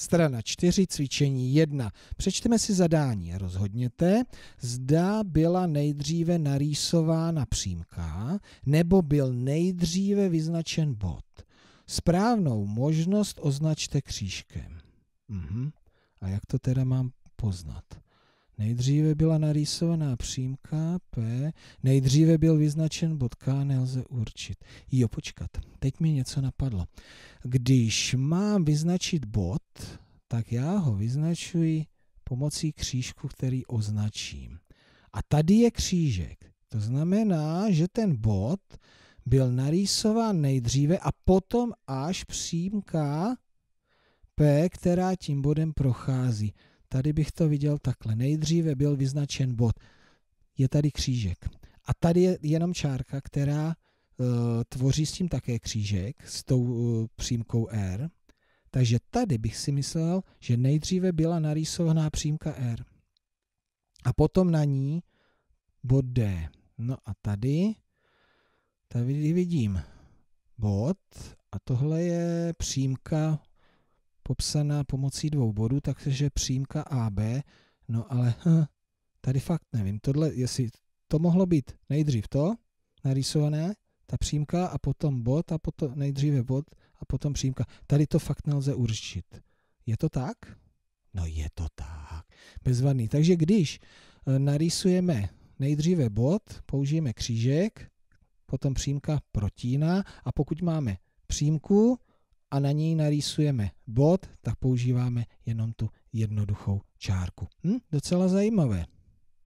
Strana 4, cvičení 1. Přečteme si zadání rozhodněte, zda byla nejdříve narýsována přímka nebo byl nejdříve vyznačen bod. Správnou možnost označte křížkem. Mhm. A jak to teda mám poznat? Nejdříve byla narýsovaná přímka P, nejdříve byl vyznačen bod K, nelze určit. Jo, počkat, teď mi něco napadlo. Když mám vyznačit bod, tak já ho vyznačuji pomocí křížku, který označím. A tady je křížek. To znamená, že ten bod byl narýsován nejdříve a potom až přímka P, která tím bodem prochází. Tady bych to viděl takhle. Nejdříve byl vyznačen bod. Je tady křížek. A tady je jenom čárka, která eh, tvoří s tím také křížek, s tou eh, přímkou R. Takže tady bych si myslel, že nejdříve byla narýsovaná přímka R. A potom na ní bod D. No a tady, tady vidím bod a tohle je přímka popsaná pomocí dvou bodů, takže přímka AB, no ale hm, tady fakt nevím, tohle, jestli to mohlo být nejdřív to, narýsované, ta přímka a potom bod a potom nejdříve bod a potom přímka. Tady to fakt nelze určit. Je to tak? No je to tak. Bezvadný. Takže když eh, narýsujeme nejdříve bod, použijeme křížek, potom přímka protíná a pokud máme přímku, a na něj narýsujeme bod, tak používáme jenom tu jednoduchou čárku. Hm? Docela zajímavé.